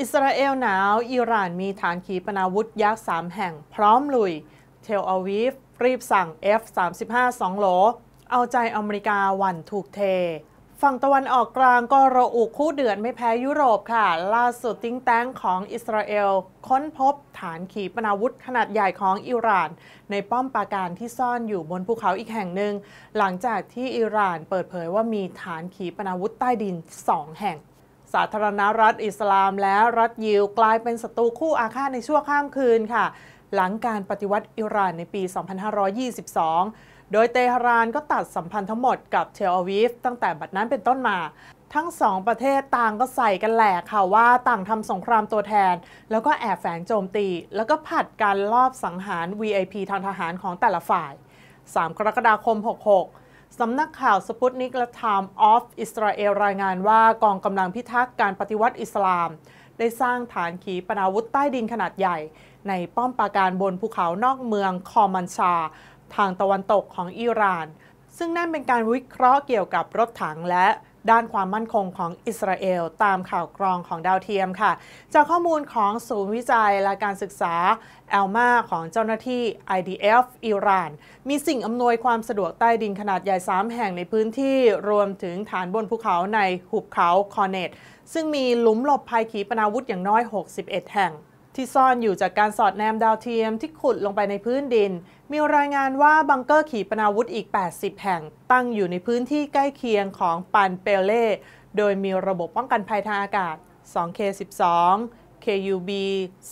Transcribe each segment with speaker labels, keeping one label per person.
Speaker 1: อิสราเอลหนาว อิหร่านมีฐานขีปนาวุธยักษ์ 3 แห่งพร้อมลุย เทลอาวีฟรีบสั่ง F-35 2 โหลเอาใจอเมริกาวันถูกเท ฝั่งตะวันออกกลางก็ระอุคู่เดือดไม่แพ้ยุโรปค่ะ ล่าสุดติ้งแต้งของอิสราเอล ค้นพบฐานขีปนาวุธขนาดใหญ่ของอิหร่าน ในป้อมปราการที่ซ่อนอยู่บนภูเขาอีกแห่งหนึ่ง หลังจากที่อิหร่านเปิดเผยว่ามีฐานขีปนาวุธใต้ดิน 2 แห่งสาธารณรัฐอิสลามและรัฐยิวกลายเป็นศัตรูคู่อาฆาตในชั่วข้ามคืนค่ะ หลังการปฏิวัติอิหร่านในปี 2522 โดยเตหรานก็ตัดสัมพันธ์ทั้งหมดกับเทลอาวีฟตั้งแต่บัดนั้นเป็นต้นมา ทั้งสองประเทศต่างก็ใส่กันแหลกค่ะว่าต่างทำสงครามตัวแทน แล้วก็แอบแฝงโจมตี แล้วก็ผัดการลอบสังหาร VIP ทางทหารของแต่ละฝ่าย 3 กรกฎาคม 66สำนักข่าวสปุตนิกและไทม์ออฟอิสราเอลรายงานว่ากองกำลังพิทักษ์การปฏิวัติอิสลาม ได้สร้างฐานขีปนาวุธใต้ดินขนาดใหญ่ ในป้อมปราการบนภูเขานอกเมืองคอมันชา ทางตะวันตกของอิหร่าน ซึ่งนั่นเป็นการวิเคราะห์เกี่ยวกับรถถังและด้านความมั่นคงของอิสราเอล ตามข่าวกรองของดาวเทียมค่ะ จากข้อมูลของศูนย์วิจัยและการศึกษาแอลมาของเจ้าหน้าที่ IDF อิหร่านมีสิ่งอำนวยความสะดวกใต้ดินขนาดใหญ่ 3 แห่งในพื้นที่รวมถึงฐานบนภูเขาในหุบเขาคอเนตซึ่งมีหลุมหลบภัยขีปนาวุธอย่างน้อย 61 แห่งที่ซ่อนอยู่จากการสอดแนมดาวเทียมที่ขุดลงไปในพื้นดิน มีรายงานว่าบังเกอร์ขีปนาวุธอีก 80 แห่ง ตั้งอยู่ในพื้นที่ใกล้เคียงของปันเปเล่ โดยมีระบบป้องกันภัยทางอากาศ 2K12 KUB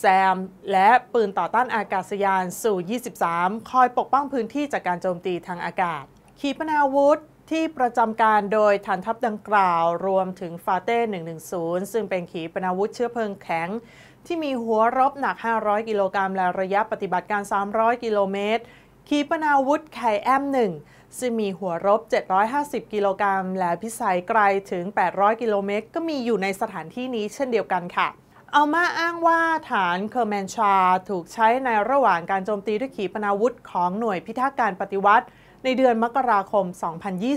Speaker 1: SAM และปืนต่อต้านอากาศยานสู่ 23 คอยปกป้องพื้นที่จากการโจมตีทางอากาศ ขีปนาวุธที่ประจำการโดยฐานทัพดังกล่าว รวมถึงฟาเต้110 ซึ่งเป็นขีปนาวุธเชื้อเพลิงแข็ง ที่มีหัวรบหนัก 500 กิโลกรัมและระยะปฏิบัติการ 300 กิโลเมตรขีปนาวุธไคแอม1ซึ่งมีหัวรบ 750 กิโลกรัมและพิสัยไกลถึง 800 กิโลเมตร ก็มีอยู่ในสถานที่นี้เช่นเดียวกันค่ะ เอามาอ้างว่าฐานเคอร์แมนชาถูกใช้ในระหว่างการโจมตีด้วยขีปนาวุธของหน่วยพิทักษ์การปฏิวัติในเดือนมกราคม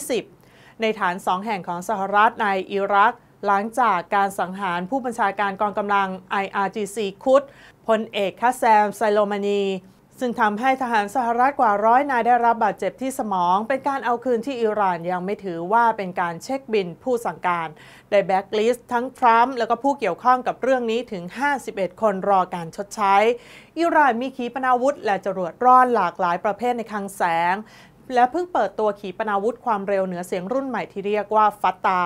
Speaker 1: 2020 ในฐานสองแห่งของสหรัฐในอิรัก หลังจากการสังหารผู้บัญชาการกองกำลัง IRGC คุดพลเอกคาแซม ไซโลมานี ซึ่งทำให้ทหารสหรัฐกว่าร้อยนายได้รับบาดเจ็บที่สมอง เป็นการเอาคืนที่อิหร่านยังไม่ถือว่าเป็นการเช็คบินผู้สั่งการ ได้แบ็กลิสต์ทั้งทรัมป์และก็ผู้เกี่ยวข้องกับเรื่องนี้ถึง 51 คนรอการชดใช้ อิหร่านมีขีปนาวุธและจรวดร่อนหลากหลายประเภทในคลังแสงและเพิ่งเปิดตัวขีปนาวุธความเร็วเหนือเสียงรุ่นใหม่ที่เรียกว่าฟัตตา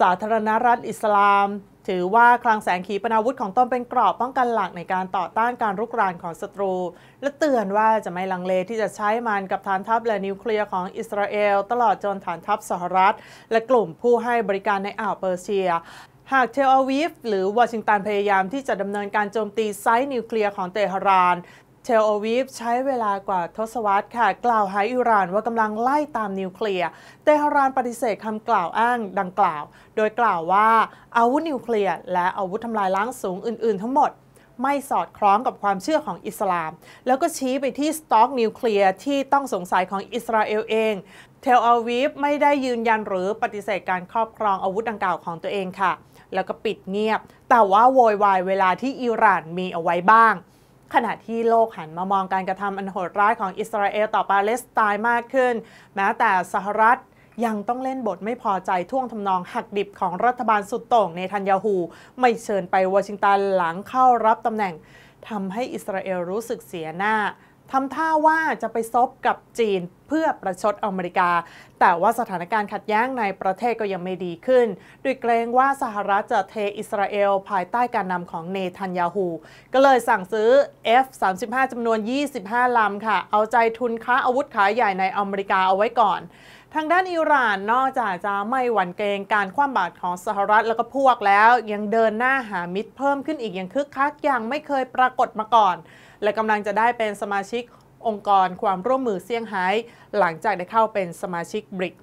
Speaker 1: สาธารณรัฐอิสลาม ถือว่าคลังแสงขีปนาวุธของตนเป็นกรอบป้องกันหลักในการต่อต้านการรุกรานของศัตรู และเตือนว่าจะไม่ลังเลที่จะใช้มันกับฐานทัพและนิวเคลียร์ของอิสราเอลตลอดจนฐานทัพสหรัฐและกลุ่มผู้ให้บริการในอ่าวเปอร์เซีย หากเทลอาวีฟหรือวอชิงตันพยายามที่จะดำเนินการโจมตีไซต์นิวเคลียร์ของเตหะรานเทลอวีฟใช้เวลากว่าทศวรรษค่ะ กล่าวหาอิหร่านว่ากำลังไล่ตามนิวเคลียร์เตหรานปฏิเสธคำกล่าวอ้างดังกล่าว โดยกล่าวว่าอาวุธนิวเคลียร์และอาวุธทำลายล้างสูงอื่นๆ ทั้งหมด ไม่สอดคล้องกับความเชื่อของอิสลาม แล้วก็ชี้ไปที่สต็อกนิวเคลียร์ที่ต้องสงสัยของอิสราเอลเองเทลอาวีฟไม่ได้ยืนยันหรือปฏิเสธการครอบครองอาวุธดังกล่าวของตัวเองค่ะ แล้วก็ปิดเงียบ แต่ว่าโวยวายเวลาที่อิหร่านมีเอาไว้บ้างขณะที่โลกหันมามองการกระทำอันโหดร้ายของอิสราเอลต่อปาเลสไตน์มากขึ้น แม้แต่สหรัฐยังต้องเล่นบทไม่พอใจท่วงทำนองหักดิบของรัฐบาลสุดโต่งในทันยาฮูไม่เชิญไปวอชิงตันหลังเข้ารับตำแหน่งทำให้อิสราเอลรู้สึกเสียหน้าทำท่าว่าจะไปซบกับจีนเพื่อประชดอเมริกา แต่ว่าสถานการณ์ขัดแย้งในประเทศก็ยังไม่ดีขึ้น้ดยเกรงว่าสหรัฐจะเทอิสราเอล ภายใต้การนำของเนทันยาฮูก็เลยสั่งซื้อ F-35 จำนวน 25 ลำค่ะ เอาใจทุนค้าอาวุธขายใหญ่ในอเมริกาเอาไว้ก่อน ทางด้านอิหร่านนอกจากจะไม่หวั่นเกรงการคว่ำบาตรของสหรัฐแล้วก็พวกแล้ว ยังเดินหน้าหามิตรเพิ่มขึ้นอีกอย่างคึกคักอย่างไม่เคยปรากฏมาก่อนและกำลังจะได้เป็นสมาชิกองค์กรความร่วมมือเซี่ยงไฮ้หลังจากได้เข้าเป็นสมาชิกบริก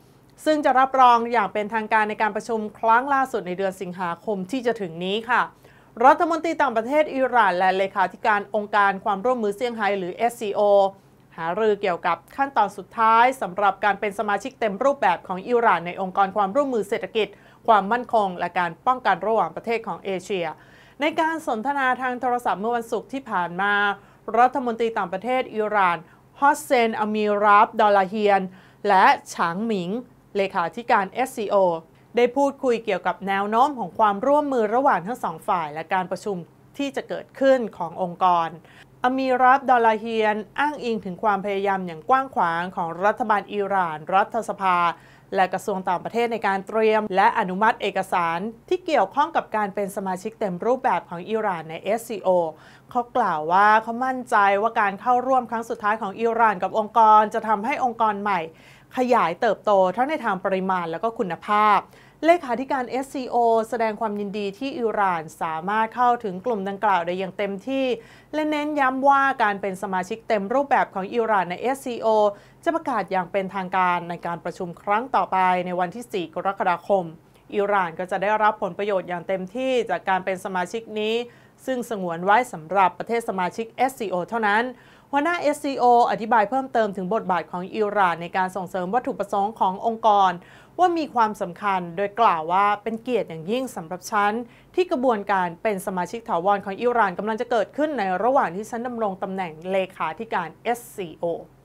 Speaker 1: ซึ่งจะรับรองอย่างเป็นทางการในการประชุมครั้งล่าสุดในเดือนสิงหาคมที่จะถึงนี้ค่ะ รัฐมนตรีต่างประเทศอิหร่านและเลขาธิการองค์การความร่วมมือเซี่ยงไฮ้หรือ SCO หารือเกี่ยวกับขั้นตอนสุดท้ายสำหรับการเป็นสมาชิกเต็มรูปแบบของอิหร่านในองค์กรความร่วมมือเศรษฐกิจ ความมั่นคง และการป้องกันระหว่างประเทศของเอเชียในการสนทนาทางโทรศัพท์เมื่อวันศุกร์ที่ผ่านมา รัฐมนตรีต่างประเทศอิหร่าน ฮอสเซน อามีรับ ดอลาเฮียน และฉางหมิง เลขาธิการ SCO ได้พูดคุยเกี่ยวกับแนวโน้มของความร่วมมือระหว่างทั้งสองฝ่ายและการประชุมที่จะเกิดขึ้นขององค์กรอามีรับดอลาเฮียนอ้างอิงถึงความพยายามอย่างกว้างขวางของรัฐบาลอิหร่านรัฐสภา และกระทรวงต่างประเทศในการเตรียมและอนุมัติเอกสาร ที่เกี่ยวข้องกับการเป็นสมาชิกเต็มรูปแบบของอิหร่านใน SCO เขากล่าวว่าเขามั่นใจว่าการเข้าร่วมครั้งสุดท้ายของอิหร่านกับองค์กรจะทำให้องค์กรใหม่ ขยายเติบโตทั้งในทางปริมาณและก็คุณภาพเลขาธิการ SCO แสดงความยินดีที่อิหร่านสามารถเข้าถึงกลุ่มดังกล่าวได้อย่างเต็มที่ และเน้นย้ำว่าการเป็นสมาชิกเต็มรูปแบบของอิหร่านใน SCO จะประกาศอย่างเป็นทางการในการประชุมครั้งต่อไปในวันที่ 4 กรกฎาคมอิหร่านก็จะได้รับผลประโยชน์อย่างเต็มที่ จากการเป็นสมาชิกนี้ ซึ่งสงวนไว้สำหรับประเทศสมาชิก SCO เท่านั้นหัวหน้า SCO อธิบายเพิ่มเติมถึงบทบาทของอิหร่านในการส่งเสริมวัตถุประสงค์ขององค์กร ว่ามีความสำคัญโดยกล่าวว่าเป็นเกียรติอย่างยิ่งสำหรับฉันที่กระบวนการเป็นสมาชิกถาวรของอิหร่านกำลังจะเกิดขึ้นในระหว่างที่ฉันดำรงตำแหน่งเลขาธิการ SCO